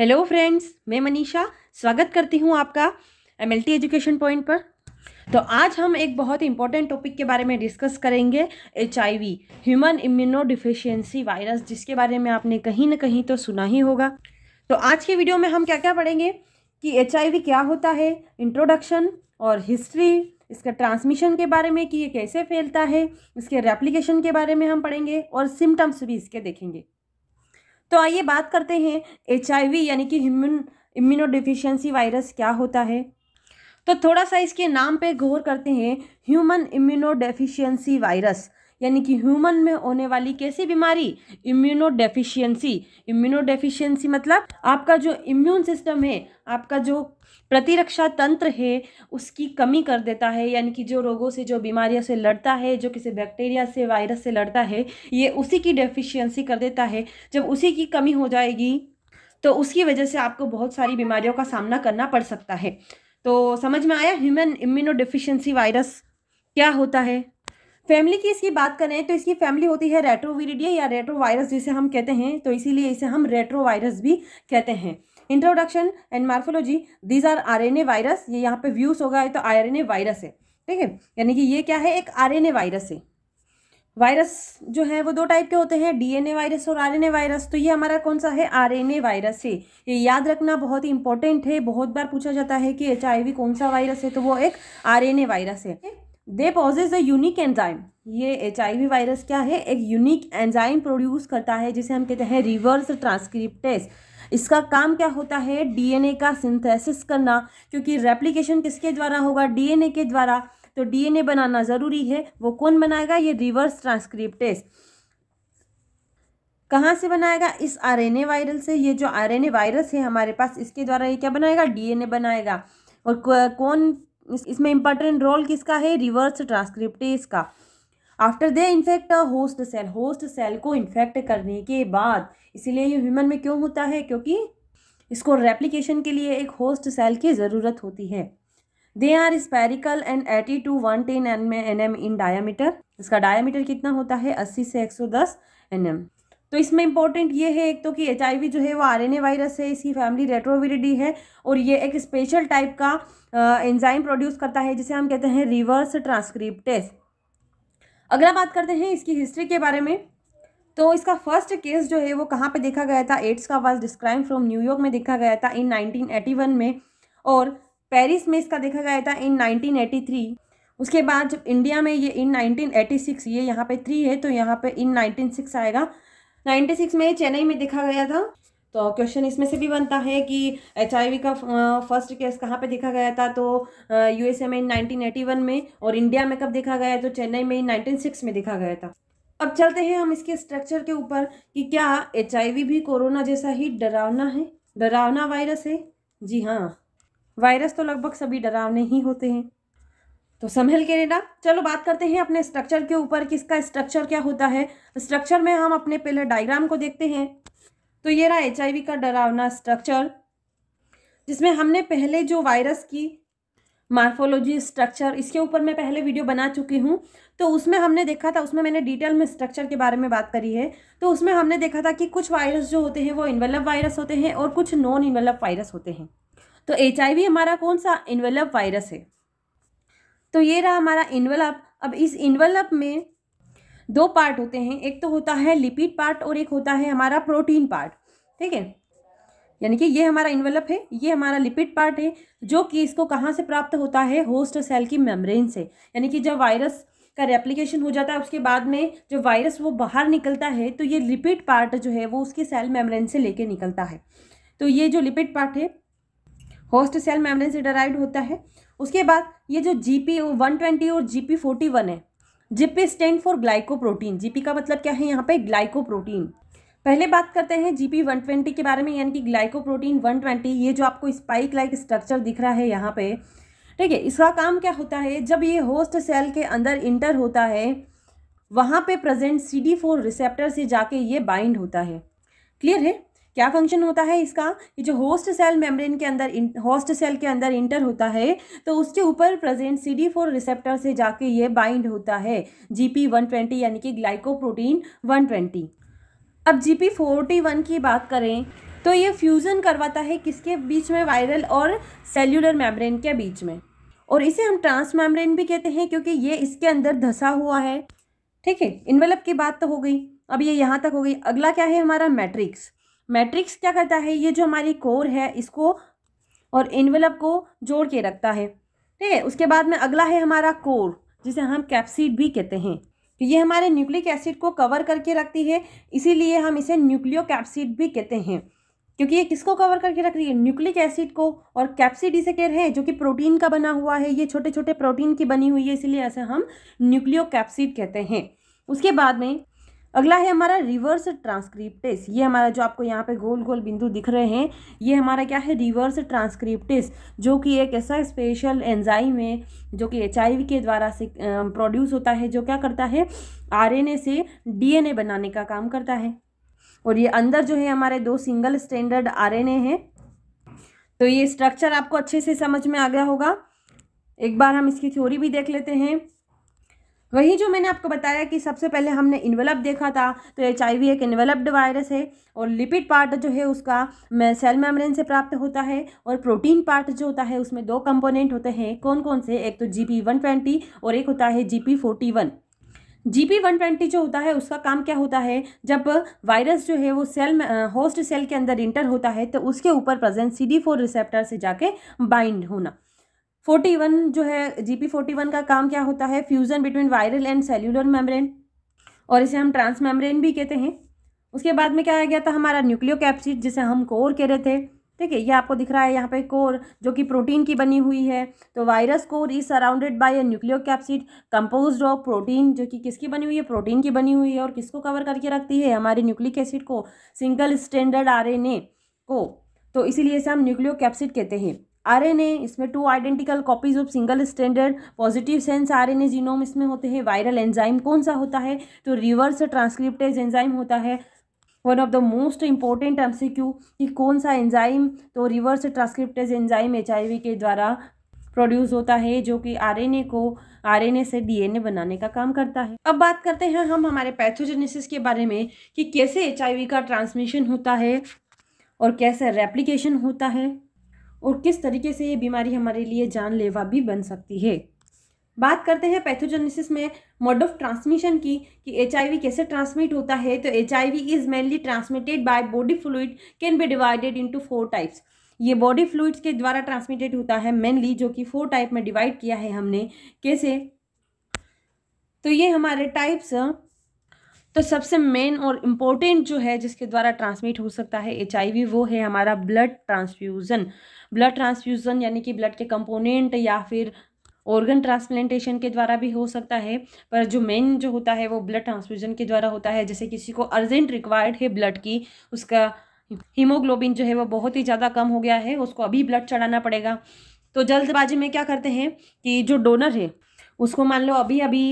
hello friends मैं मनीषा स्वागत करती हूँ आपका एम एजुकेशन पॉइंट पर तो आज हम एक बहुत ही इंपॉर्टेंट टॉपिक के बारे में डिस्कस करेंगे H human immunodeficiency virus जिसके बारे में आपने कहीं ना कहीं तो सुना ही होगा तो आज के वीडियो में हम क्या क्या पढ़ेंगे कि एच क्या होता है इंट्रोडक्शन और हिस्ट्री इसका ट्रांसमिशन के बारे में कि ये कैसे फैलता है इसके रेप्लीकेशन के बारे में हम पढ़ेंगे और सिम्टम्स भी इसके देखेंगे तो आइए बात करते हैं एच यानी कि ह्यूमन इम्यूनो वायरस क्या होता है तो थोड़ा सा इसके नाम पे गौर करते हैं ह्यूमन इम्यूनो वायरस यानी कि ह्यूमन में होने वाली कैसी बीमारी इम्यूनो इम्यूनोडेफिशियंसी इम्यूनो मतलब आपका जो इम्यून सिस्टम है आपका जो प्रतिरक्षा तंत्र है उसकी कमी कर देता है यानी कि जो रोगों से जो बीमारियों से लड़ता है जो किसी बैक्टीरिया से वायरस से लड़ता है ये उसी की डेफिशिएंसी कर देता है जब उसी की कमी हो जाएगी तो उसकी वजह से आपको बहुत सारी बीमारियों का सामना करना पड़ सकता है तो समझ में आया ह्यूमन इम्यूनो डिफिशियंसी वायरस क्या होता है फैमिली की इसकी बात करें तो इसकी फैमिली होती है रेट्रोविरिडिया या रेट्रोवायरस जिसे हम कहते हैं तो इसीलिए इसे हम रेट्रोवायरस भी कहते हैं introduction and morphology these are R N A virus ये यहाँ पे व्यूज होगा तो आर एन ए वायरस है ठीक है यानी कि ये क्या है एक आर एन ए वायरस है वायरस जो है वो दो टाइप के होते हैं डीएनए वायरस और आरएनए वायरस तो ये हमारा कौन सा है आरएनए वायरस है ये याद रखना बहुत ही इंपॉर्टेंट है बहुत बार पूछा जाता है कि एच कौन सा वायरस है तो वो एक आरएनए वायरस है they possess a unique enzyme ये एच वायरस क्या है एक यूनिक एंजाइम प्रोड्यूस करता है जिसे हम कहते हैं रिवर्स ट्रांसक्रिप्टेस इसका काम क्या होता है डीएनए का सिंथेसिस करना क्योंकि रेप्लीकेशन किसके द्वारा होगा डीएनए के द्वारा तो डीएनए बनाना ज़रूरी है वो कौन बनाएगा ये रिवर्स ट्रांसक्रिप्टेस कहाँ से बनाएगा इस आरएनए वायरल से ये जो आरएनए वायरस है हमारे पास इसके द्वारा ये क्या बनाएगा डीएनए बनाएगा और कौन इसमें इंपॉर्टेंट रोल किसका है रिवर्स ट्रांसक्रिप्टेस का after they infect a host cell host cell को इन्फेक्ट करने के बाद इसीलिए ये ह्यूमन में क्यों होता है क्योंकि इसको रेप्लीकेशन के लिए एक होस्ट सेल की ज़रूरत होती है they are spherical and eighty to one ten N M in diameter इसका डायामीटर कितना होता है अस्सी से एक सौ दस एन एम तो इसमें इंपॉर्टेंट ये है एक तो कि एच आई वी जो है वो आर एन ए वायरस है इसकी फैमिली रेट्रोविडी है और ये एक स्पेशल टाइप का एंजाइम प्रोड्यूस करता है जिसे हम कहते हैं रिवर्स ट्रांसक्रिप्टेस्ट अगला बात करते हैं इसकी हिस्ट्री के बारे में तो इसका फर्स्ट केस जो है वो कहाँ पे देखा गया था एड्स का वाज डिस्क्राइम फ्रॉम न्यूयॉर्क में देखा गया था इन 1981 में और पेरिस में इसका देखा गया था इन 1983 उसके बाद जब इंडिया में ये इन 1986 ये यहाँ पे थ्री है तो यहाँ पे इन 196 आएगा 96 में चेन्नई में देखा गया था तो क्वेश्चन इसमें से भी बनता है कि एच का फर्स्ट केस कहाँ पे देखा गया था तो यूएसए में नाइनटीन एटी वन में और इंडिया में कब देखा गया तो चेन्नई में सिक्स में देखा गया था अब चलते हैं हम इसके स्ट्रक्चर के ऊपर कि क्या एच भी कोरोना जैसा ही डरावना है डरावना वायरस है जी हाँ वायरस तो लगभग सभी डरावने ही होते हैं तो संभल के लेना चलो बात करते हैं अपने स्ट्रक्चर के ऊपर कि इसका स्ट्रक्चर क्या होता है स्ट्रक्चर में हम अपने पहले डायग्राम को देखते हैं तो ये रहा एच का डरावना स्ट्रक्चर जिसमें हमने पहले जो वायरस की मार्फोलॉजी स्ट्रक्चर इसके ऊपर मैं पहले वीडियो बना चुकी हूँ तो उसमें हमने देखा था उसमें मैंने डिटेल में स्ट्रक्चर के बारे में बात करी है तो उसमें हमने देखा था कि कुछ वायरस जो होते हैं वो इन्वेलप वायरस होते हैं और कुछ नॉन इन्वेलप वायरस होते हैं तो एच हमारा कौन सा इन्वेलप वायरस है तो ये रहा हमारा इन्वेलप अब इस इन्वेलप में दो पार्ट होते हैं एक तो होता है लिपिड पार्ट और एक होता है हमारा प्रोटीन पार्ट ठीक है यानी कि ये हमारा इन्वेलप है ये हमारा लिपिड पार्ट है जो कि इसको कहाँ से प्राप्त होता है होस्ट सेल की मेम्ब्रेन से यानी कि जब वायरस का रेप्लिकेशन हो जाता है उसके बाद में जब वायरस वो बाहर निकलता है तो ये लिपिड पार्ट जो है वो उसकी सेल मेम्ब्रेन से लेके निकलता है तो ये जो लिपिड पार्ट है होस्ट सेल मेम्ब्रेन से डराइव होता है उसके बाद ये जो जी पी वन ट्वेंटी और जी पी फोर्टी वन है GP stand for glycoprotein GP का मतलब क्या है यहाँ पे ग्लाइकोप्रोटीन पहले बात करते हैं जीपी वन ट्वेंटी के बारे में यानी कि ग्लाइकोप्रोटीन ट्वेंटी ये जो आपको स्पाइक लाइक स्ट्रक्चर दिख रहा है यहाँ पे ठीक है इसका काम क्या होता है जब ये होस्ट सेल के अंदर इंटर होता है वहाँ पे present C D four receptor से जाके ये बाइंड होता है क्लियर है क्या फंक्शन होता है इसका ये जो होस्ट सेल मेम्ब्रेन के अंदर होस्ट सेल के अंदर इंटर होता है तो उसके ऊपर present C D four receptor से जाके ये बाइंड होता है जी पी वन ट्वेंटी यानी कि ग्लाइकोप्रोटीन वन ट्वेंटी अब जी पी फोर्टी वन की बात करें तो ये फ्यूज़न करवाता है किसके बीच में वायरल और सेल्यूलर मेम्ब्रेन के बीच में और इसे हम ट्रांस मेम्ब्रेन भी कहते हैं क्योंकि ये इसके अंदर धसा हुआ है ठीक है इन्वेलप की बात तो हो गई अब ये यहाँ तक हो गई अगला क्या है हमारा मैट्रिक्स मैट्रिक्स क्या करता है ये जो हमारी कोर है इसको और इनवेलप को जोड़ के रखता है ठीक है उसके बाद में अगला है हमारा कोर जिसे हम कैप्सिड भी कहते हैं तो ये हमारे न्यूक्लिक एसिड को कवर करके रखती है इसीलिए हम इसे न्यूक्लियो कैप्सिड भी कहते हैं क्योंकि ये किसको कवर करके रख रही है न्यूक्लिक एसिड को और कैप्सिड इसे कह रहे हैं जो कि प्रोटीन का बना हुआ है ये छोटे छोटे प्रोटीन की बनी हुई है इसीलिए ऐसे हम न्यूक्लियो कैप्सिड कहते हैं उसके बाद में अगला है हमारा रिवर्स ट्रांसक्रिप्टेस ये हमारा जो आपको यहाँ पे गोल गोल बिंदु दिख रहे हैं ये हमारा क्या है रिवर्स ट्रांसक्रिप्टेस जो कि एक ऐसा स्पेशल एंजाइम है जो कि एच के द्वारा से प्रोड्यूस होता है जो क्या करता है आरएनए से डीएनए बनाने का काम करता है और ये अंदर जो है हमारे दो सिंगल स्टैंडर्ड आर एन तो ये स्ट्रक्चर आपको अच्छे से समझ में आ गया होगा एक बार हम इसकी थ्योरी भी देख लेते हैं वही जो मैंने आपको बताया कि सबसे पहले हमने इन्वेलप देखा था तो एच एक इन्वेलप्ड वायरस है और लिपिड पार्ट जो है उसका सेल मेम्ब्रेन से प्राप्त होता है और प्रोटीन पार्ट जो होता है उसमें दो कंपोनेंट होते हैं कौन कौन से एक तो जी पी वन ट्वेंटी और एक होता है G P forty one G P one twenty जो होता है उसका काम क्या होता है जब वायरस जो है वो सेल में होस्ट सेल के अंदर इंटर होता है तो उसके ऊपर present C D four receptor से जाके बाइंड होना फोर्टी वन जो है जी पी फोर्टी वन का काम क्या होता है fusion between viral and cellular membrane और इसे हम ट्रांस मेम्ब्रेन भी कहते हैं उसके बाद में क्या आ गया था हमारा न्यूक्लियो कैप्सिड जिसे हम कोर कह रहे थे ठीक है ये आपको दिख रहा है यहाँ पे कोर जो कि प्रोटीन की बनी हुई है तो virus core is surrounded by a nucleocapsid compose of protein जो कि किसकी बनी हुई है प्रोटीन की बनी हुई है और किसको कवर करके रखती है हमारे न्यूक्लिक एसिड को सिंगल स्टैंडर्ड आर को तो इसीलिए इसे हम न्यूक्लियो कैप्सिड कहते हैं आरएनए इसमें two identical copies of single standard positive sense RNA genome इसमें होते हैं वायरल एंजाइम कौन सा होता है तो रिवर्स ट्रांसक्रिप्टेज एंजाइम होता है one of the most important um कि कौन सा एंजाइम तो रिवर्स ट्रांसक्रिप्टेज एंजाइम एच के द्वारा प्रोड्यूस होता है जो कि आरएनए को आरएनए से डीएनए बनाने का काम करता है अब बात करते हैं हम हमारे पैथोजेनेसिस के बारे में कि कैसे एच का ट्रांसमिशन होता है और कैसे रेप्लिकेशन होता है और किस तरीके से ये बीमारी हमारे लिए जानलेवा भी बन सकती है बात करते हैं पैथोजेनेसिस में मोड ऑफ ट्रांसमिशन की कि एच कैसे ट्रांसमिट होता है तो H is mainly transmitted by body fluid can be divided into four types ये बॉडी फ्लूइड्स के द्वारा ट्रांसमिटेड होता है मेनली जो कि फोर टाइप में डिवाइड किया है हमने कैसे तो ये हमारे टाइप्स तो सबसे मेन और इम्पोर्टेंट जो है जिसके द्वारा ट्रांसमिट हो सकता है एच वो है हमारा ब्लड ट्रांसफ्यूज़न ब्लड ट्रांसफ्यूज़न यानी कि ब्लड के कंपोनेंट या फिर ऑर्गन ट्रांसप्लांटेशन के द्वारा भी हो सकता है पर जो मेन जो होता है वो ब्लड ट्रांसफ्यूज़न के द्वारा होता है जैसे किसी को अर्जेंट रिक्वायर्ड है ब्लड की उसका हीमोग्लोबिन जो है वो बहुत ही ज़्यादा कम हो गया है उसको अभी ब्लड चढ़ाना पड़ेगा तो जल्दबाजी में क्या करते हैं कि जो डोनर है उसको मान लो अभी अभी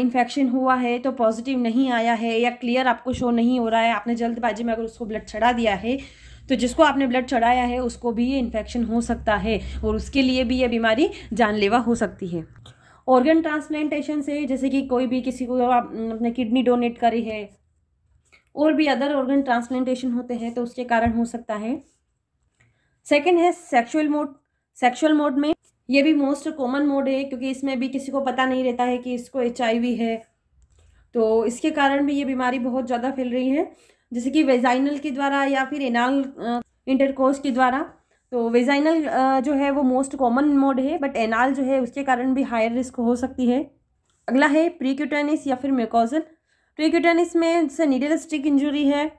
इन्फेक्शन हुआ है तो पॉजिटिव नहीं आया है या क्लियर आपको शो नहीं हो रहा है आपने जल्दबाजी में अगर उसको ब्लड चढ़ा दिया है तो जिसको आपने ब्लड चढ़ाया है उसको भी ये इन्फेक्शन हो सकता है और उसके लिए भी ये बीमारी जानलेवा हो सकती है ऑर्गन ट्रांसप्लांटेशन से जैसे कि कोई भी किसी को आपने किडनी डोनेट करी है और भी अदर ऑर्गन ट्रांसप्लांटेशन होते हैं तो उसके कारण हो सकता है सेकेंड है सेक्सुअल मोड सेक्शुअल मोड में ये भी मोस्ट कॉमन मोड है क्योंकि इसमें भी किसी को पता नहीं रहता है कि इसको एच है तो इसके कारण भी ये बीमारी बहुत ज़्यादा फैल रही है जैसे कि वेजाइनल के द्वारा या फिर एनाल इंटरकोर्स के द्वारा तो वेजाइनल जो है वो मोस्ट कॉमन मोड है बट एनाल जो है उसके कारण भी हायर रिस्क हो सकती है अगला है प्रीक्यूटेनिस या फिर म्यूकोजन प्रीक्यूटेनिस में जैसे नीडल स्टिक इंजरी है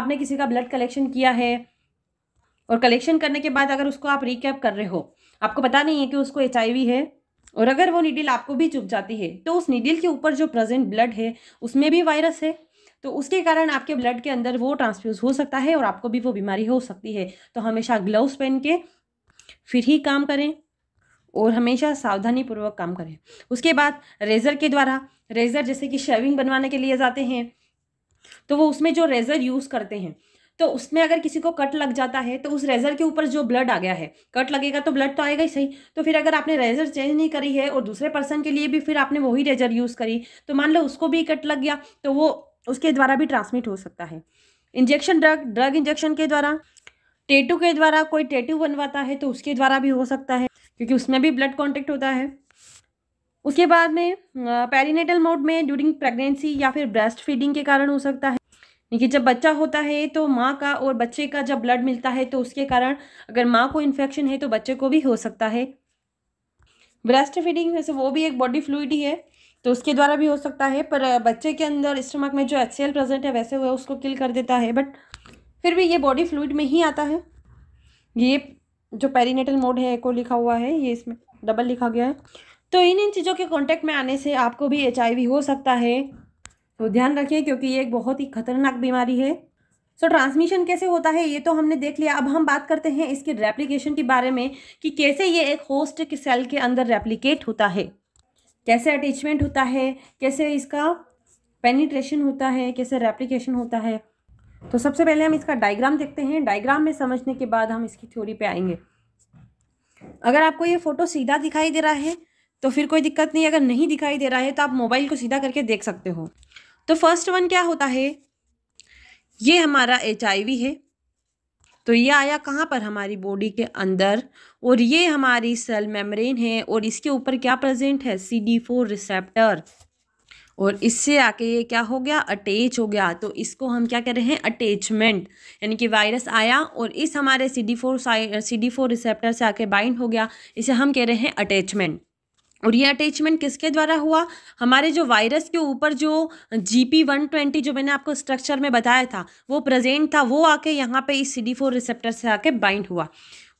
आपने किसी का ब्लड कलेक्शन किया है और कलेक्शन करने के बाद अगर उसको आप रिकैप कर रहे हो आपको पता नहीं है कि उसको एच है और अगर वो नीडिल आपको भी चुप जाती है तो उस नीडिल के ऊपर जो प्रेजेंट ब्लड है उसमें भी वायरस है तो उसके कारण आपके ब्लड के अंदर वो ट्रांसफ्यूज हो सकता है और आपको भी वो बीमारी हो सकती है तो हमेशा ग्लव्स पहन के फिर ही काम करें और हमेशा सावधानी पूर्वक काम करें उसके बाद रेज़र के द्वारा रेज़र जैसे कि शेविंग बनवाने के लिए जाते हैं तो वो उसमें जो रेज़र यूज़ करते हैं तो उसमें अगर किसी को कट लग जाता है तो उस रेजर के ऊपर जो ब्लड आ गया है कट लगेगा तो ब्लड तो आएगा ही सही तो फिर अगर आपने रेजर चेंज नहीं करी है और दूसरे पर्सन के लिए भी फिर आपने वही रेजर यूज़ करी तो मान लो उसको भी कट लग गया तो वो उसके द्वारा भी ट्रांसमिट हो सकता है इंजेक्शन ड्रग ड्रग इंजेक्शन के द्वारा टेटू के द्वारा कोई टेटू बनवाता है तो उसके द्वारा भी हो सकता है क्योंकि उसमें भी ब्लड कॉन्टेक्ट होता है उसके बाद में पेरीनेटल मोड में ड्यूरिंग प्रेगनेंसी या फिर ब्रेस्ट फीडिंग के कारण हो सकता है देखिए जब बच्चा होता है तो माँ का और बच्चे का जब ब्लड मिलता है तो उसके कारण अगर माँ को इन्फेक्शन है तो बच्चे को भी हो सकता है ब्रेस्ट फीडिंग वैसे वो भी एक बॉडी फ्लूड ही है तो उसके द्वारा भी हो सकता है पर बच्चे के अंदर स्टमक में जो एच प्रेजेंट है वैसे वह उसको किल कर देता है बट फिर भी ये बॉडी फ्लूड में ही आता है ये जो पेरीनेटल मोड है एक लिखा हुआ है ये इसमें डबल लिखा गया है तो इन इन चीज़ों के कांटेक्ट में आने से आपको भी एच हो सकता है तो ध्यान रखें क्योंकि ये एक बहुत ही खतरनाक बीमारी है सो so, ट्रांसमिशन कैसे होता है ये तो हमने देख लिया अब हम बात करते हैं इसके रेप्लिकेशन के बारे में कि कैसे ये एक होस्ट के सेल के अंदर रेप्लिकेट होता है कैसे अटैचमेंट होता है कैसे इसका पेनिट्रेशन होता है कैसे रेप्लिकेशन होता है तो सबसे पहले हम इसका डायग्राम देखते हैं डायग्राम में समझने के बाद हम इसकी थ्योरी पे आएंगे अगर आपको ये फ़ोटो सीधा दिखाई दे रहा है तो फिर कोई दिक्कत नहीं अगर नहीं दिखाई दे रहा है तो आप मोबाइल को सीधा करके देख सकते हो तो फर्स्ट वन क्या होता है ये हमारा एच है तो ये आया कहाँ पर हमारी बॉडी के अंदर और ये हमारी सेल मेम्ब्रेन है और इसके ऊपर क्या प्रेजेंट है सी डी फोर रिसेप्टर और इससे आके ये क्या हो गया अटैच हो गया तो इसको हम क्या कह रहे हैं अटैचमेंट यानी कि वायरस आया और इस हमारे C D four C D four receptor से आके बाइंड हो गया इसे हम कह रहे हैं अटैचमेंट और ये अटैचमेंट किसके द्वारा हुआ हमारे जो वायरस के ऊपर जो जी पी वन ट्वेंटी जो मैंने आपको स्ट्रक्चर में बताया था वो प्रेजेंट था वो आके यहाँ पे इस सी डी फोर रिसेप्टर से आके बाइंड हुआ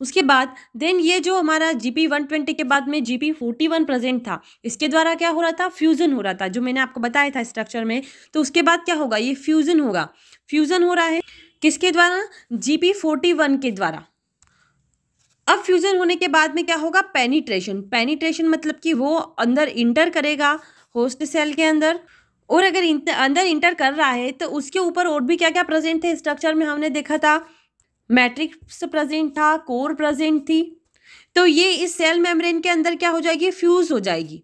उसके बाद देन ये जो हमारा जी पी वन ट्वेंटी के बाद में G P forty one present था इसके द्वारा क्या हो रहा था फ्यूज़न हो रहा था जो मैंने आपको बताया था स्ट्रक्चर में तो उसके बाद क्या होगा ये फ्यूज़न होगा फ्यूज़न हो रहा है किसके द्वारा जी पी फोर्टी वन के द्वारा अब फ्यूज़न होने के बाद में क्या होगा पेनीट्रेशन पेनीट्रेशन मतलब कि वो अंदर इंटर करेगा होस्ट सेल के अंदर और अगर अंदर इंटर कर रहा है तो उसके ऊपर और भी क्या क्या प्रेजेंट थे स्ट्रक्चर में हमने देखा था मैट्रिक्स प्रेजेंट था कोर प्रेजेंट थी तो ये इस सेल मेम्ब्रेन के अंदर क्या हो जाएगी फ्यूज़ हो जाएगी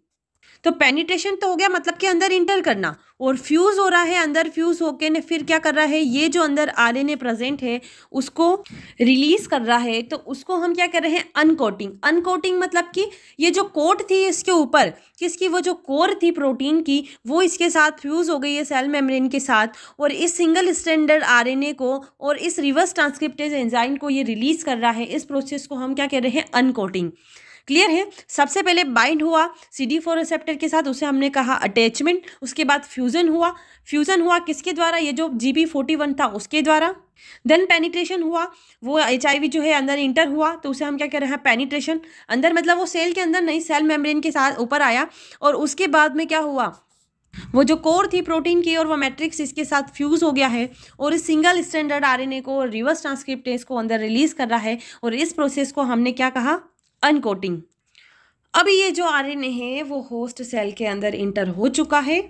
तो पेनिट्रेशन तो हो गया मतलब कि अंदर इंटर करना और फ्यूज़ हो रहा है अंदर फ्यूज़ होके ने फिर क्या कर रहा है ये जो अंदर आर एन ए प्रेजेंट है उसको रिलीज़ कर रहा है तो उसको हम क्या कर रहे हैं अनकोटिंग अनकोटिंग मतलब कि ये जो कोट थी इसके ऊपर किसकी वो जो कोर थी प्रोटीन की वो इसके साथ फ्यूज़ हो गई है सेल मेम्ब्रेन के साथ और इस single standard R N A को और इस रिवर्स ट्रांसक्रिप्टेज एंजाइम को ये रिलीज़ कर रहा है इस प्रोसेस को हम क्या कह रहे हैं अनकोटिंग क्लियर है सबसे पहले बाइंड हुआ सी डी फोर रिसेप्टर के साथ उसे हमने कहा अटैचमेंट उसके बाद फ्यूज़न हुआ फ्यूज़न हुआ किसके द्वारा ये जो जी बी फोर्टी वन था उसके द्वारा देन पेनिट्रेशन हुआ वो एच जो है अंदर इंटर हुआ तो उसे हम क्या कह रहे हैं पेनिट्रेशन अंदर मतलब वो सेल के अंदर नहीं सेल मेम्ब्रेन के साथ ऊपर आया और उसके बाद में क्या हुआ वो जो कोर थी प्रोटीन की और वो मैट्रिक्स इसके साथ फ्यूज़ हो गया है और इस सिंगल स्टैंडर्ड आरएनए को रिवर्स ट्रांसक्रिप्टेज को अंदर रिलीज़ कर रहा है और इस प्रोसेस को हमने क्या कहा अनकोटिंग अभी ये जो आर है वो होस्ट सेल के अंदर इंटर हो चुका है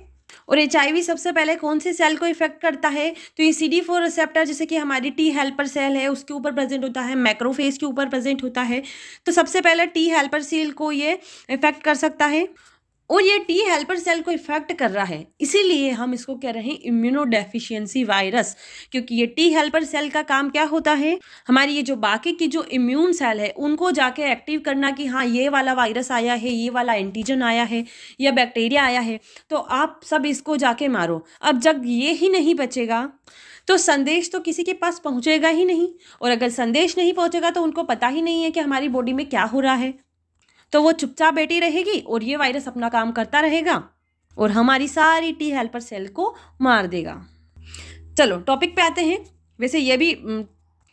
और एच सबसे पहले कौन सी सेल को इफेक्ट करता है तो ये सी डी फोर रिसेप्टर जैसे कि हमारी टी हेल्पर सेल है उसके ऊपर प्रेजेंट होता है मैक्रोफेज के ऊपर प्रेजेंट होता है तो सबसे पहले टी हेल्पर सेल को ये इफेक्ट कर सकता है और ये टी हेल्पर सेल को इफेक्ट कर रहा है इसीलिए हम इसको कह रहे हैं इम्यूनोडेफिशिएंसी वायरस क्योंकि ये टी हेल्पर सेल का काम क्या होता है हमारी ये जो बाकी की जो इम्यून सेल है उनको जाके एक्टिव करना कि हाँ ये वाला वायरस आया है ये वाला एंटीजन आया है या बैक्टीरिया आया है तो आप सब इसको जाके मारो अब जब ये ही नहीं बचेगा तो संदेश तो किसी के पास पहुँचेगा ही नहीं और अगर संदेश नहीं पहुँचेगा तो उनको पता ही नहीं है कि हमारी बॉडी में क्या हो रहा है तो वो चुपचाप बैठी रहेगी और ये वायरस अपना काम करता रहेगा और हमारी सारी टी हेल्पर सेल को मार देगा चलो टॉपिक पे आते हैं वैसे ये भी हम्म,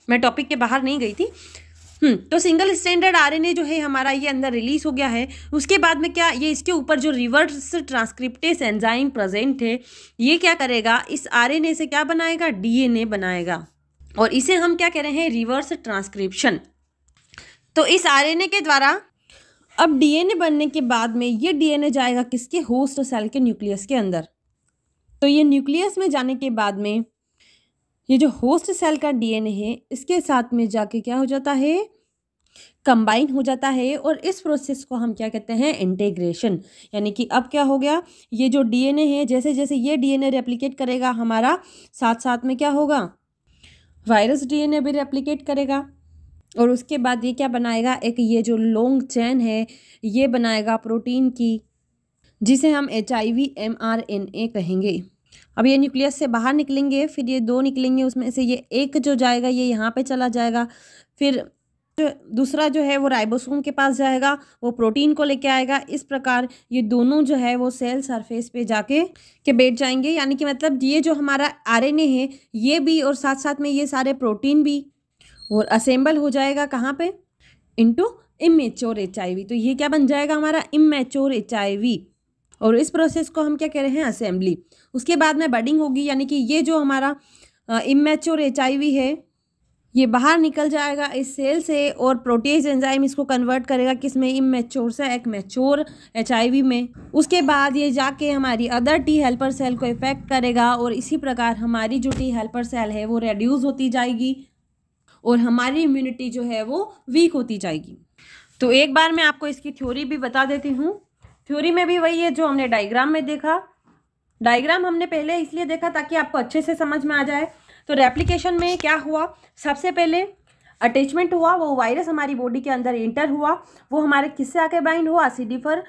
मैं टॉपिक के बाहर नहीं गई थी हम्म, तो सिंगल स्टैंडर्ड आरएनए जो है हमारा ये अंदर रिलीज हो गया है उसके बाद में क्या ये इसके ऊपर जो रिवर्स ट्रांसक्रिप्टेस एंजाइम प्रेजेंट है ये क्या करेगा इस आरएनए से क्या बनाएगा डीएनए बनाएगा और इसे हम क्या कह रहे हैं रिवर्स ट्रांसक्रिप्शन तो इस आरएनए के द्वारा अब डीएनए बनने के बाद में ये डीएनए जाएगा किसके होस्ट सेल के न्यूक्लियस के अंदर तो ये न्यूक्लियस में जाने के बाद में ये जो होस्ट सेल का डीएनए है इसके साथ में जाके क्या हो जाता है कंबाइन हो जाता है और इस प्रोसेस को हम क्या कहते हैं इंटेग्रेशन यानी कि अब क्या हो गया ये जो डीएनए है जैसे जैसे ये डीएनए रेप्लिकेट करेगा हमारा साथ साथ में क्या होगा वायरस डीएनए भी रेप्लिकेट करेगा और उसके बाद ये क्या बनाएगा एक ये जो लॉन्ग चैन है ये बनाएगा प्रोटीन की जिसे हम H I V M R N A कहेंगे अब ये न्यूक्लियस से बाहर निकलेंगे फिर ये दो निकलेंगे उसमें से ये एक जो जाएगा ये यहाँ पे चला जाएगा फिर जो दूसरा जो है वो राइबोसोम के पास जाएगा वो प्रोटीन को लेके आएगा इस प्रकार ये दोनों जो है वो सेल सरफेस पे जाके के बैठ जाएंगे यानी कि मतलब ये जो हमारा आरएनए है ये भी और साथ साथ में ये सारे प्रोटीन भी और असेंबल हो जाएगा कहाँ पे इनटू इमेच्योर एच तो ये क्या बन जाएगा हमारा इमेच्योर एच और इस प्रोसेस को हम क्या कह रहे हैं असेंबली उसके बाद में बडिंग होगी यानी कि ये जो हमारा इमेच्योर एच है ये बाहर निकल जाएगा इस सेल से और प्रोटीज एंजाइम इसको कन्वर्ट करेगा किस में इमेच्योर से एक मेच्योर एच में उसके बाद ये जाके हमारी अदर टी हेल्पर सेल को इफेक्ट करेगा और इसी प्रकार हमारी जो टी हेल्पर सेल है वो रेड्यूज़ होती जाएगी और हमारी इम्यूनिटी जो है वो वीक होती जाएगी तो एक बार मैं आपको इसकी थ्योरी भी बता देती हूँ थ्योरी में भी वही है जो हमने डायग्राम में देखा डायग्राम हमने पहले इसलिए देखा ताकि आपको अच्छे से समझ में आ जाए तो रेप्लीकेशन में क्या हुआ सबसे पहले अटैचमेंट हुआ वो वायरस हमारी बॉडी के अंदर इंटर हुआ वो हमारे किससे आके बाइंड हुआ C D four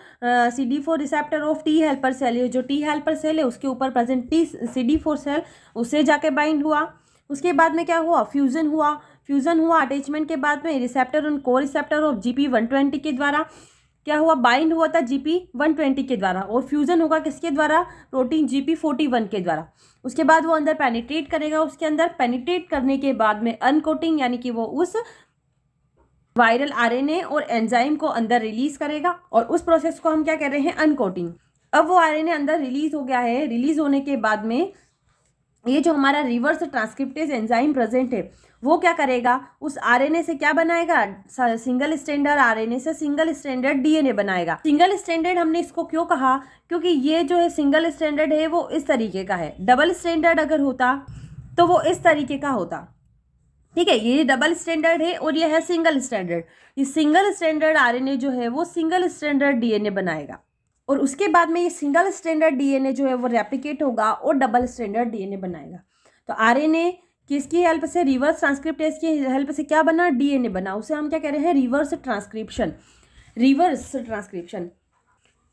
C D four receptor of T helper cell जो टी हेल्पर सेल है उसके ऊपर present T C D four cell उससे जाके बाइंड हुआ उसके बाद में क्या हुआ फ्यूज़न हुआ फ्यूज़न हुआ अटैचमेंट के बाद में रिसेप्टर उन को receptor of G P one twenty के द्वारा क्या हुआ बाइंड हुआ था जी पी वन ट्वेंटी के द्वारा और फ्यूज़न होगा किसके द्वारा protein G P forty one के द्वारा उसके बाद वो अंदर पेनिट्रेट करेगा उसके अंदर पेनिट्रेट करने के बाद में अनकोटिंग यानी कि वो उस वायरल आरएनए और एंजाइम को अंदर रिलीज करेगा और उस प्रोसेस को हम क्या कह रहे हैं अनकोटिंग अब वो आरएनए अंदर रिलीज हो गया है रिलीज होने के बाद में ये जो हमारा रिवर्स ट्रांसक्रिप्टेज एंजाइम प्रेजेंट है वो क्या करेगा उस आरएनए से क्या बनाएगा सिंगल स्टैंडर्ड आरएनए से सिंगल स्टैंडर्ड डीएनए बनाएगा सिंगल स्टैंडर्ड हमने इसको क्यों कहा क्योंकि ये जो है सिंगल स्टैंडर्ड है वो इस तरीके का है डबल स्टैंडर्ड अगर होता तो वो इस तरीके का होता ठीक है ये डबल स्टैंडर्ड है और यह है सिंगल स्टैंडर्ड ये सिंगल स्टैंडर्ड आर जो है वो सिंगल स्टैंडर्ड डी बनाएगा और उसके बाद में ये सिंगल स्टैंडर्ड डीएनए जो है वो रेप्लिकेट होगा और डबल स्टैंडर्ड डीएनए बनाएगा तो आरएनए किसकी हेल्प से रिवर्स ट्रांसक्रिप्टेज की हेल्प से क्या बना डीएनए बना उसे हम क्या कह रहे हैं रिवर्स ट्रांसक्रिप्शन रिवर्स ट्रांसक्रिप्शन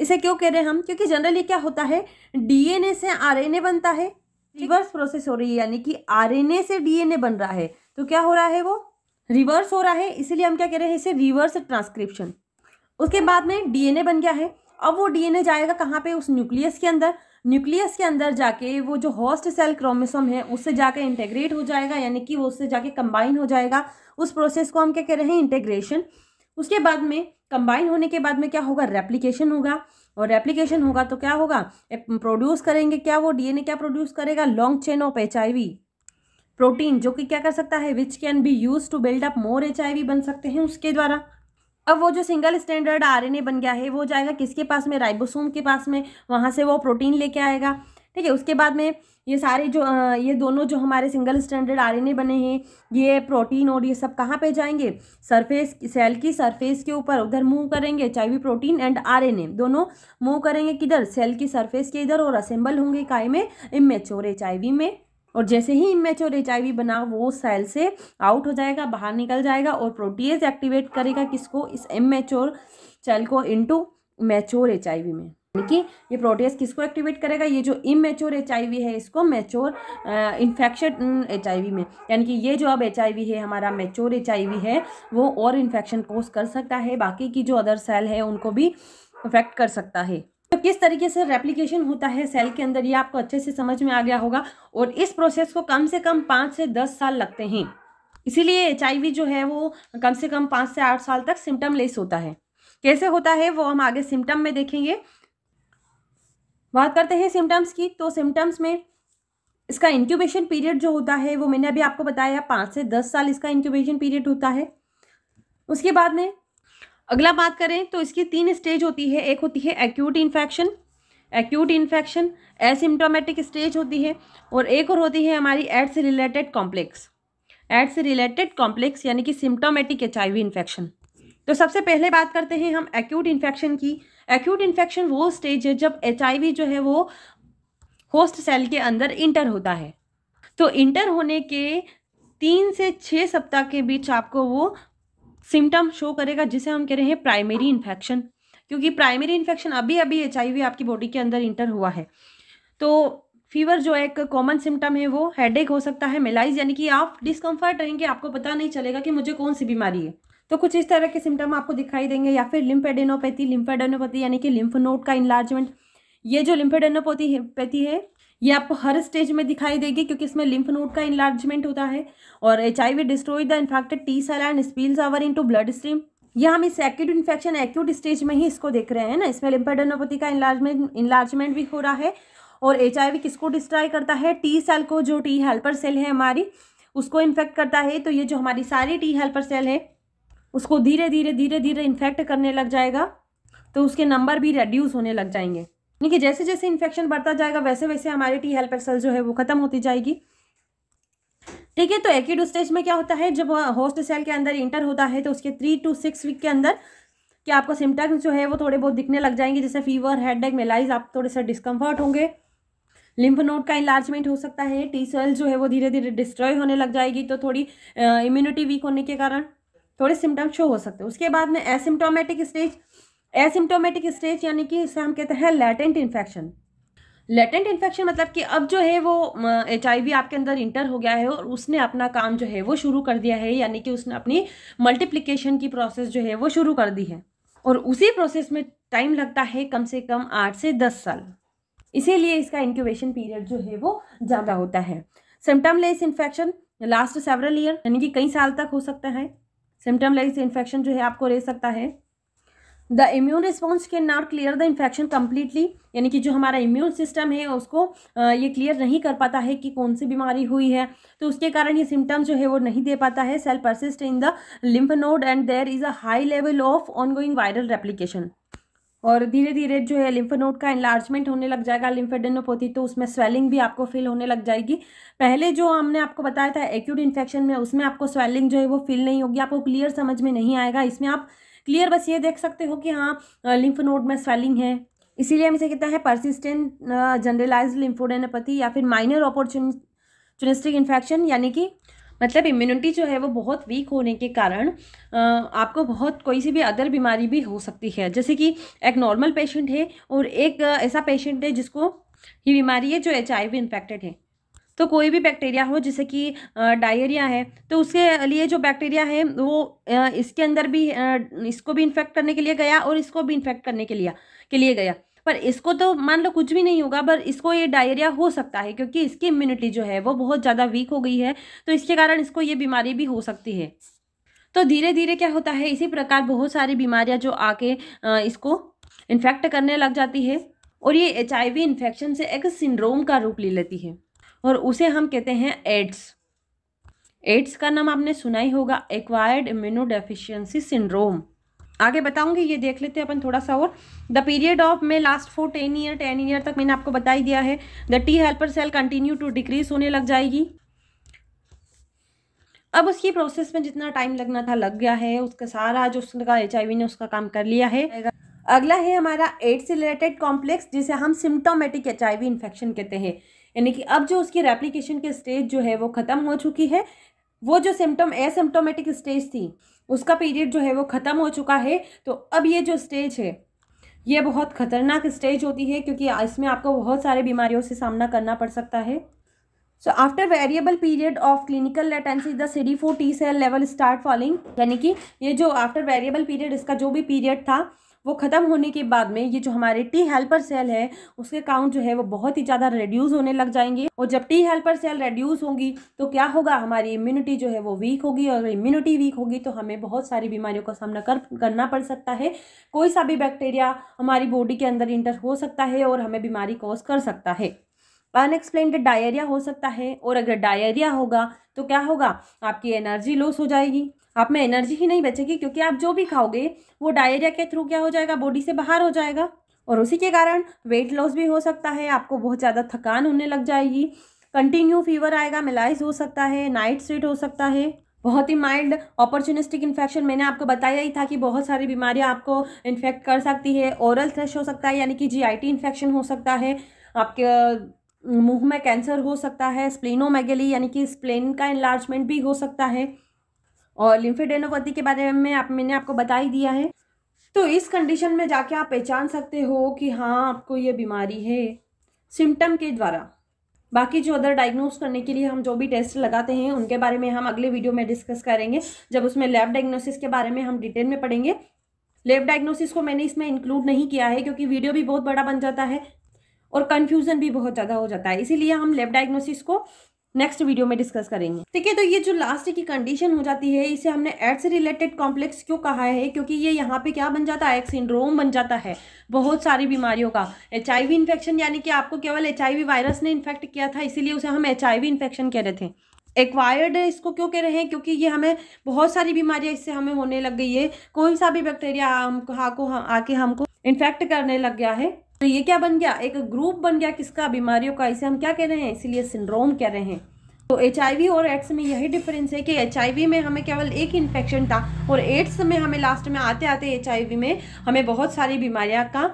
इसे क्यों कह रहे हैं हम क्योंकि जनरली क्या होता है डी से आर बनता है रिवर्स प्रोसेस हो रही है यानी कि आर से डी बन रहा है तो क्या हो रहा है वो रिवर्स हो रहा है इसीलिए हम क्या कह रहे हैं इसे रिवर्स ट्रांसक्रिप्शन उसके बाद में डीएनए बन गया है अब वो डीएनए जाएगा कहाँ पे उस न्यूक्लियस के अंदर न्यूक्लियस के अंदर जाके वो जो हॉस्ट सेल क्रोमोसोम है उससे जाके इंटेग्रेट हो जाएगा यानी कि वो उससे जाके कंबाइन हो जाएगा उस प्रोसेस को हम क्या कह रहे हैं इंटेग्रेशन उसके बाद में कंबाइन होने के बाद में क्या होगा रेप्लीकेशन होगा और रेप्लीकेशन होगा तो क्या होगा प्रोड्यूस करेंगे क्या वो डीएनए क्या प्रोड्यूस करेगा long chain of H protein जो कि क्या कर सकता है which can be use to build up more H बन सकते हैं उसके द्वारा अब वो जो सिंगल स्टैंडर्ड आरएनए बन गया है वो जाएगा किसके पास में राइबोसोम के पास में वहाँ से वो प्रोटीन लेके आएगा ठीक है उसके बाद में ये सारे जो ये दोनों जो हमारे सिंगल स्टैंडर्ड आरएनए बने हैं ये प्रोटीन और ये सब कहाँ पे जाएंगे सरफेस सेल की सरफेस के ऊपर उधर मूव करेंगे चाहे भी प्रोटीन एंड आरएनए दोनों मूव करेंगे किधर सेल की सरफेस के इधर और असेंबल होंगे काय में इमेच्योर एच में और जैसे ही इमेच्योर एच आई बना वो सेल से आउट हो जाएगा बाहर निकल जाएगा और प्रोटीज एक्टिवेट करेगा किसको इस इमेच्योर सेल को इनटू मैच्योर एच में यानी कि ये प्रोटीज किसको एक्टिवेट करेगा ये जो इमेच्योर एच है इसको मैच्योर इन्फेक्शन एच में यानी कि ये जो अब एच है हमारा मैच्योर एच है वो और इन्फेक्शन कोस कर सकता है बाकी की जो अदर सेल है उनको भी इफेक्ट कर सकता है तो किस तरीके से रेप्लीकेशन होता है सेल के अंदर ये आपको अच्छे से समझ में आ गया होगा और इस प्रोसेस को कम से कम पाँच से दस साल लगते हैं इसीलिए एच जो है वो कम से कम पाँच से आठ साल तक सिम्टम लेस होता है कैसे होता है वो हम आगे सिम्टम में देखेंगे बात करते हैं सिम्टम्स की तो सिम्टम्स में इसका इंक्यूबेशन पीरियड जो होता है वो मैंने अभी आपको बताया पाँच से दस साल इसका इंक्यूबेशन पीरियड होता है उसके बाद में अगला बात करें तो इसकी तीन स्टेज होती है एक होती है acute infection acute infection asymptomatic stage होती है और एक और होती है हमारी एड से रिलेटेड कॉम्प्लेक्स एड से रिलेटेड कॉम्प्लेक्स यानी कि सिम्टोमेटिक एच आई इन्फेक्शन तो सबसे पहले बात करते हैं हम एक्यूट इन्फेक्शन की एक्यूट इन्फेक्शन वो स्टेज है जब एच जो है वो होस्ट सेल के अंदर इंटर होता है तो इंटर होने के तीन से छः सप्ताह के बीच आपको वो सिम्टम शो करेगा जिसे हम कह रहे हैं प्राइमरी इन्फेक्शन क्योंकि प्राइमरी इन्फेक्शन अभी अभी एच आपकी बॉडी के अंदर इंटर हुआ है तो फीवर जो एक कॉमन सिम्टम है वो हेडेक हो सकता है मेलाइज यानी कि आप डिस्कम्फर्ट रहेंगे आपको पता नहीं चलेगा कि मुझे कौन सी बीमारी है तो कुछ इस तरह के सिम्टम आपको दिखाई देंगे या फिर लिम्फेडेनोपैथी लिम्फेडेनोपैथी यानी कि लिम्फ नोट का इन्लार्जमेंट ये जो लिम्फेडेनोपैथी है ये आपको हर स्टेज में दिखाई देगी क्योंकि इसमें लिम्फ नोड का इन्लार्जमेंट होता है और H I V destroy the infected T cell and spills our to blood stream यह हम इस एक्यूट इन्फेक्शन एक्यूट स्टेज में ही इसको देख रहे हैं ना इसमें लिम्फेडोनोपैथी का इन्लार्जमेंट इन्लार्जमेंट भी हो रहा है और एच आई वी किसको डिस्ट्रॉय करता है टी सेल को जो टी हेल्पर सेल है हमारी उसको इन्फेक्ट करता है तो ये जो हमारी सारी टी हेल्पर सेल है उसको धीरे धीरे धीरे धीरे इन्फेक्ट करने लग जाएगा तो उसके नंबर भी रेड्यूस होने लग जाएंगे यानी कि जैसे जैसे इन्फेक्शन बढ़ता जाएगा वैसे वैसे हमारी टी हेल्पर सेल जो है वो खत्म होती जाएगी ठीक है तो एकिड स्टेज में क्या होता है जब होस्ट सेल के अंदर इंटर होता है तो उसके थ्री टू सिक्स वीक के अंदर कि आपको सिम्टम्स जो है वो थोड़े बहुत दिखने लग जाएंगे जैसे फीवर हेड एक मेलाइज आप थोड़े से डिस्कम्फर्ट होंगे लिम्फ नोड का इलार्जमेंट हो सकता है टी सेल जो है वो धीरे धीरे डिस्ट्रॉय होने लग जाएगी तो थोड़ी इम्यूनिटी वीक होने के कारण थोड़े सिम्टम्स शो हो सकते हैं उसके बाद में एसिम्टोमेटिक स्टेज एसिम्टोमेटिक स्टेज यानी कि इसे हम कहते हैं लेटेंट इन्फेक्शन लेटेंट इन्फेक्शन मतलब कि अब जो है वो एच आपके अंदर इंटर हो गया है और उसने अपना काम जो है वो शुरू कर दिया है यानी कि उसने अपनी मल्टीप्लीकेशन की प्रोसेस जो है वो शुरू कर दी है और उसी प्रोसेस में टाइम लगता है कम से कम आठ से दस साल इसीलिए इसका इंक्यूबेशन पीरियड जो है वो ज़्यादा होता है symptom less infection last several year यानी कि कई साल तक हो सकता है सिम्टम लेस इन्फेक्शन जो है आपको रह सकता है the immune response can not clear the infection completely यानी कि जो हमारा इम्यून सिस्टम है उसको ये क्लियर नहीं कर पाता है कि कौन सी बीमारी हुई है तो उसके कारण ये सिम्टम जो है वो नहीं दे पाता है cell persist in the lymph node and there is a high level of ongoing viral replication और धीरे धीरे जो है लिम्फ नोड का इन्लार्जमेंट होने लग जाएगा लिम्फेडेनोपैथी तो उसमें स्वेलिंग भी आपको फील होने लग जाएगी पहले जो हमने आपको बताया था एक्यूट इन्फेक्शन में उसमें आपको स्वेलिंग जो है वो फील नहीं होगी आपको क्लियर समझ में नहीं आएगा इसमें आप क्लियर बस ये देख सकते हो कि हाँ लिम्फ नोड में स्वेलिंग है इसीलिए हम इसे कहते हैं परसिस्टेंट जनरलाइज लिम्फोडेनोपैथी या फिर माइनर अपॉर्चुनिस्टिक इन्फेक्शन यानी कि मतलब इम्यूनिटी जो है वो बहुत वीक होने के कारण आपको बहुत कोई सी भी अदर बीमारी भी हो सकती है जैसे कि एक नॉर्मल पेशेंट है और एक ऐसा पेशेंट है जिसको ये बीमारी है जो एच आई वी इन्फेक्टेड है तो कोई भी बैक्टीरिया हो जैसे कि डायरिया है तो उसके लिए जो बैक्टीरिया है वो इसके अंदर भी इसको भी इन्फेक्ट करने के लिए गया और इसको भी इन्फेक्ट करने के लिए के लिए गया पर इसको तो मान लो कुछ भी नहीं होगा पर इसको ये डायरिया हो सकता है क्योंकि इसकी इम्यूनिटी जो है वो बहुत ज़्यादा वीक हो गई है तो इसके कारण इसको ये बीमारी भी हो सकती है तो धीरे धीरे क्या होता है इसी प्रकार बहुत सारी बीमारियां जो आके इसको इन्फेक्ट करने लग जाती है और ये एच आई इन्फेक्शन से एक सिंड्रोम का रूप ले लेती है और उसे हम कहते हैं एड्स एड्स का नाम आपने सुना ही होगा एक्वायर्ड इम्यूनो सिंड्रोम आगे बताऊंगी ये देख लेते हैं अपन थोड़ा सा और द पीरियड ऑफ में last four ten year ten year तक मैंने आपको बता ही दिया है the T helper cell continue to decrease होने लग जाएगी अब उसकी प्रोसेस में जितना टाइम लगना था लग गया है उसका सारा जो उसका एच ने उसका काम कर लिया है अगला है हमारा एड्स रिलेटेड कॉम्प्लेक्स जिसे हम सिम्टोमेटिक एच आई इन्फेक्शन कहते हैं यानी कि अब जो उसकी रेप्लीकेशन के स्टेज जो है वो ख़त्म हो चुकी है वो जो सिम्टम एसिम्टोमेटिक स्टेज थी उसका पीरियड जो है वो ख़त्म हो चुका है तो अब ये जो स्टेज है ये बहुत ख़तरनाक स्टेज होती है क्योंकि इसमें आपको बहुत सारे बीमारियों से सामना करना पड़ सकता है so after variable period of clinical latency the four T cell level start falling यानी कि ये जो आफ्टर वेरिएबल पीरियड इसका जो भी पीरियड था वो ख़त्म होने के बाद में ये जो हमारे टी हेल्पर सेल है उसके काउंट जो है वो बहुत ही ज़्यादा रिड्यूज़ होने लग जाएंगे और जब टी हेल्पर सेल रिड्यूज़ होगी तो क्या होगा हमारी इम्यूनिटी जो है वो वीक होगी और इम्यूनिटी वीक होगी तो हमें बहुत सारी बीमारियों का सामना कर करना पड़ सकता है कोई सा भी बैक्टीरिया हमारी बॉडी के अंदर इंटर हो सकता है और हमें बीमारी कॉज कर सकता है अनएक्सप्लेन्ड डायरिया हो सकता है और अगर डायरिया होगा तो क्या होगा आपकी एनर्जी लॉस हो जाएगी आप में एनर्जी ही नहीं बचेगी क्योंकि आप जो भी खाओगे वो डायरिया के थ्रू क्या हो जाएगा बॉडी से बाहर हो जाएगा और उसी के कारण वेट लॉस भी हो सकता है आपको बहुत ज़्यादा थकान होने लग जाएगी कंटिन्यू फीवर आएगा मिलाइज हो सकता है नाइट स्वीट हो सकता है बहुत ही माइल्ड अपॉर्चुनिस्टिक इन्फेक्शन मैंने आपको बताया ही था कि बहुत सारी बीमारियां आपको इन्फेक्ट कर सकती है ओरल थ्रेश हो सकता है यानी कि जीआईटी इन्फेक्शन हो सकता है आपके मुंह में कैंसर हो सकता है स्प्लिनोमेगेली यानी कि स्प्लेन का इन्लार्जमेंट भी हो सकता है और लिम्फेडेनोपैथी के बारे में आप मैंने आपको बता ही दिया है तो इस कंडीशन में जाके आप पहचान सकते हो कि हाँ आपको ये बीमारी है सिम्टम के द्वारा बाकी जो अदर डायग्नोस करने के लिए हम जो भी टेस्ट लगाते हैं उनके बारे में हम अगले वीडियो में डिस्कस करेंगे जब उसमें लैब डायग्नोसिस के बारे में हम डिटेल में पढ़ेंगे लैब डायग्नोसिस को मैंने इसमें इंक्लूड नहीं किया है क्योंकि वीडियो भी बहुत बड़ा बन जाता है और कन्फ्यूज़न भी बहुत ज़्यादा हो जाता है इसीलिए हम लैब डायग्नोसिस को नेक्स्ट वीडियो में डिस्कस करेंगे ठीक है तो ये जो लास्ट की कंडीशन हो जाती है इसे हमने एड से रिलेटेड कॉम्प्लेक्स क्यों कहा है क्योंकि ये यहाँ पे क्या बन जाता है एक सिंड्रोम बन जाता है बहुत सारी बीमारियों का एच इन्फेक्शन यानी कि आपको केवल एच वायरस ने इन्फेक्ट किया था इसीलिए उसे हम एच इन्फेक्शन कह रहे थे एक्वायर्ड इसको क्यों कह रहे हैं क्योंकि ये हमें बहुत सारी बीमारियां इससे हमें होने लग गई है कोई सा भी बैक्टीरिया हम, को आके हमको इन्फेक्ट करने लग गया है तो ये क्या बन गया एक ग्रुप बन गया किसका बीमारियों का इसे हम क्या कह रहे हैं इसीलिए सिंड्रोम कह रहे हैं तो एच और एड्स में यही डिफरेंस है कि एच में हमें केवल एक इन्फेक्शन था और एड्स में हमें लास्ट में आते आते एच में हमें बहुत सारी बीमारियाँ का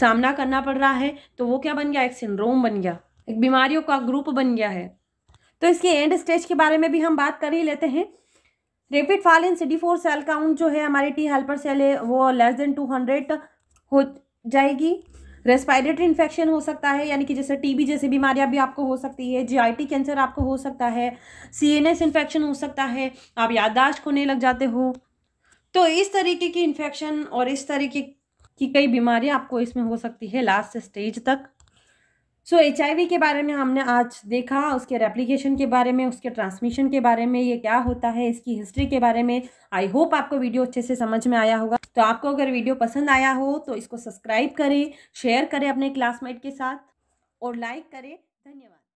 सामना करना पड़ रहा है तो वो क्या बन गया एक सिंड्रोम बन गया एक बीमारियों का ग्रुप बन गया है तो इसके एंड स्टेज के बारे में भी हम बात कर ही लेते हैं rapid in C four cell count जो है हमारी टी हेल्पर सेल है वो लेस देन टू हंड्रेड हो जाएगी रेस्पायरेटरी इन्फेक्शन हो सकता है यानी कि जैसे टीबी जैसी बीमारियां भी आपको हो सकती है जीआईटी कैंसर आपको हो सकता है सीएनएस इन्फेक्शन हो सकता है आप याददाश्त खोने लग जाते हो तो इस तरीके की इन्फेक्शन और इस तरीके की कई बीमारियां आपको इसमें हो सकती है लास्ट स्टेज तक सो एच के बारे में हमने आज देखा उसके रेप्लीकेशन के बारे में उसके ट्रांसमिशन के बारे में ये क्या होता है इसकी हिस्ट्री के बारे में आई होप आपको वीडियो अच्छे से समझ में आया होगा तो आपको अगर वीडियो पसंद आया हो तो इसको सब्सक्राइब करें शेयर करें अपने क्लासमेट के साथ और लाइक करें